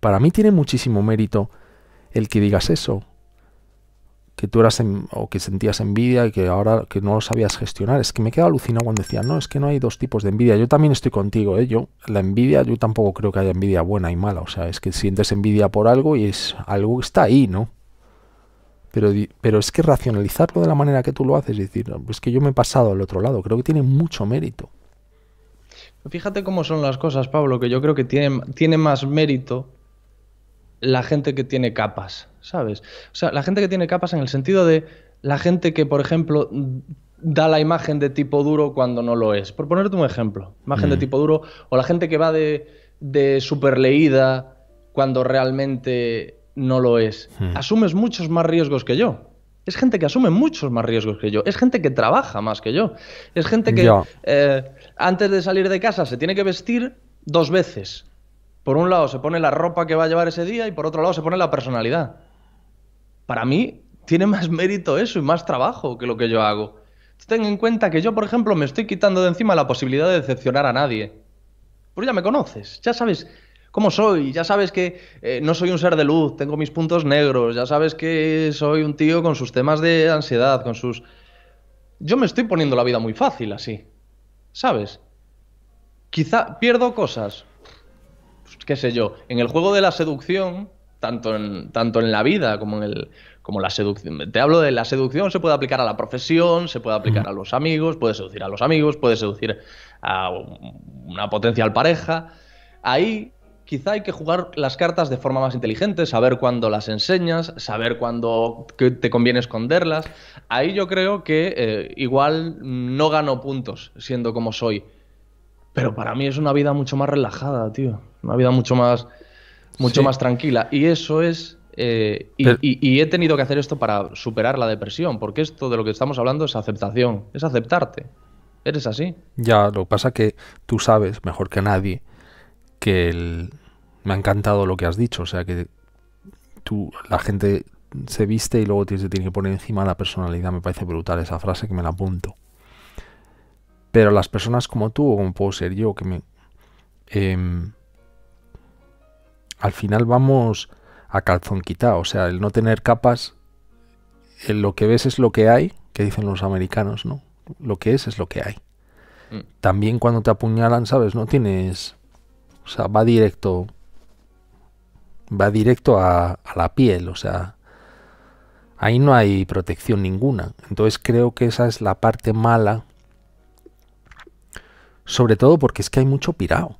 Para mí tiene muchísimo mérito el que digas eso, que tú eras o que sentías envidia y que ahora que no lo sabías gestionar. Es que me queda alucinado cuando decían, no, es que no hay dos tipos de envidia. Yo también estoy contigo, ¿eh? Yo, la envidia, yo tampoco creo que haya envidia buena y mala. O sea, es que sientes envidia por algo y es algo que está ahí, ¿no? Pero, pero es que racionalizarlo de la manera que tú lo haces, es decir, es que yo me he pasado al otro lado, creo que tiene mucho mérito. Fíjate cómo son las cosas, Pablo, que yo creo que tiene, tiene más mérito la gente que tiene capas, ¿sabes? O sea, la gente que tiene capas en el sentido de la gente que, por ejemplo, da la imagen de tipo duro cuando no lo es. Por ponerte un ejemplo, imagen de mm. tipo duro, o la gente que va de, de leída cuando realmente no lo es. Mm. Asumes muchos más riesgos que yo. Es gente que asume muchos más riesgos que yo. Es gente que trabaja más que yo. Es gente que eh, antes de salir de casa se tiene que vestir dos veces por un lado se pone la ropa que va a llevar ese día y por otro lado se pone la personalidad. Para mí tiene más mérito eso y más trabajo que lo que yo hago. Ten en cuenta que yo, por ejemplo, me estoy quitando de encima la posibilidad de decepcionar a nadie. Pero ya me conoces, ya sabes cómo soy, ya sabes que eh, no soy un ser de luz, tengo mis puntos negros, ya sabes que soy un tío con sus temas de ansiedad, con sus... Yo me estoy poniendo la vida muy fácil así, ¿sabes? Quizá pierdo cosas, pues, qué sé yo, en el juego de la seducción, tanto en, tanto en la vida como en el, como la seducción. Te hablo de la seducción, se puede aplicar a la profesión, se puede aplicar a los amigos, puede seducir a los amigos, puede seducir a una potencial pareja. Ahí quizá hay que jugar las cartas de forma más inteligente, saber cuándo las enseñas, saber cuándo te conviene esconderlas. Ahí yo creo que eh, igual no gano puntos siendo como soy pero para mí es una vida mucho más relajada, tío. Una vida mucho más, mucho más tranquila. Y eso es. Eh, y, he tenido que hacer esto para superar la depresión, porque esto de lo que estamos hablando es aceptación, es aceptarte. Eres así. Ya, lo que pasa que tú sabes mejor que nadie que el... me ha encantado lo que has dicho, o sea que tú, la gente se viste y luego tienes tiene que poner encima la personalidad. Me parece brutal esa frase que me la apunto. Pero las personas como tú o como puedo ser yo, que me... Em, al final vamos a calzón quitado, o sea, el no tener capas, eh, lo que ves es lo que hay, que dicen los americanos, ¿no? Lo que es es lo que hay. Mm. También cuando te apuñalan, ¿sabes? No tienes... O sea, va directo... Va directo a la piel, o sea ahí no hay protección ninguna. Entonces creo que esa es la parte mala sobre todo porque es que hay mucho pirado.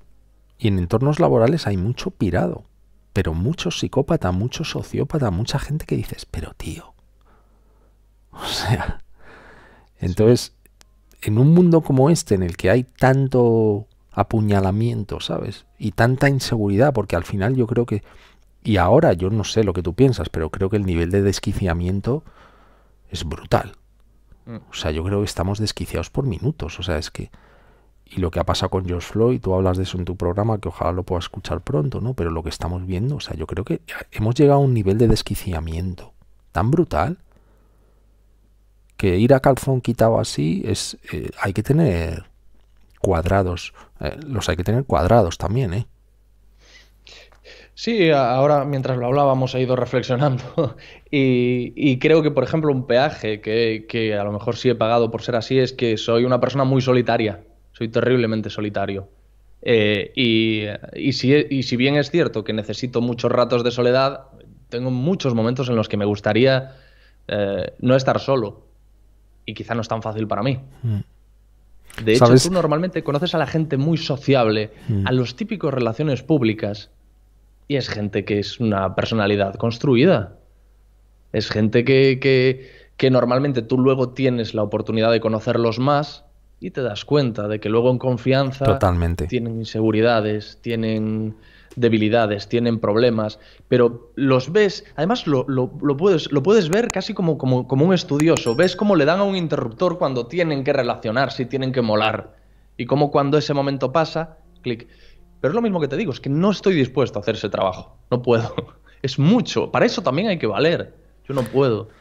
Y en entornos laborales hay mucho pirado. Pero mucho psicópata, mucho sociópata, mucha gente que dices, pero tío. O sea. Entonces, en un mundo como este, en el que hay tanto apuñalamiento, ¿sabes? Y tanta inseguridad, porque al final yo creo que. Y ahora yo no sé lo que tú piensas, pero creo que el nivel de desquiciamiento es brutal. Mm. O sea, yo creo que estamos desquiciados por minutos. O sea, es que y lo que ha pasado con George Floyd, tú hablas de eso en tu programa, que ojalá lo pueda escuchar pronto, ¿no? Pero lo que estamos viendo, o sea, yo creo que hemos llegado a un nivel de desquiciamiento tan brutal que ir a calzón quitado así es eh, hay que tener cuadrados, eh, los hay que tener cuadrados también, ¿eh? Sí, ahora mientras lo hablábamos he ido reflexionando y, creo que, por ejemplo, un peaje que, que, a lo mejor sí he pagado por ser así es que soy una persona muy solitaria soy terriblemente solitario. Eh, e, y, si, bien es cierto que necesito muchos ratos de soledad, tengo muchos momentos en los que me gustaría eh, no estar solo. Y quizá no es tan fácil para mí. Mm. De hecho, tú normalmente conoces a la gente muy sociable, mm. a los típicos relaciones públicas, y es gente que es una personalidad construida. Es gente que, que, que normalmente tú luego tienes la oportunidad de conocerlos más y te das cuenta de que luego en confianza tienen inseguridades, tienen debilidades, tienen problemas, pero los ves, además lo, lo, puedes, lo puedes ver casi como, como, un estudioso, ves cómo le dan a un interruptor cuando tienen que relacionarse y tienen que molar, y cómo cuando ese momento pasa, clic. Pero es lo mismo que te digo, es que no estoy dispuesto a hacer ese trabajo, no puedo, es mucho, para eso también hay que valer, yo no puedo.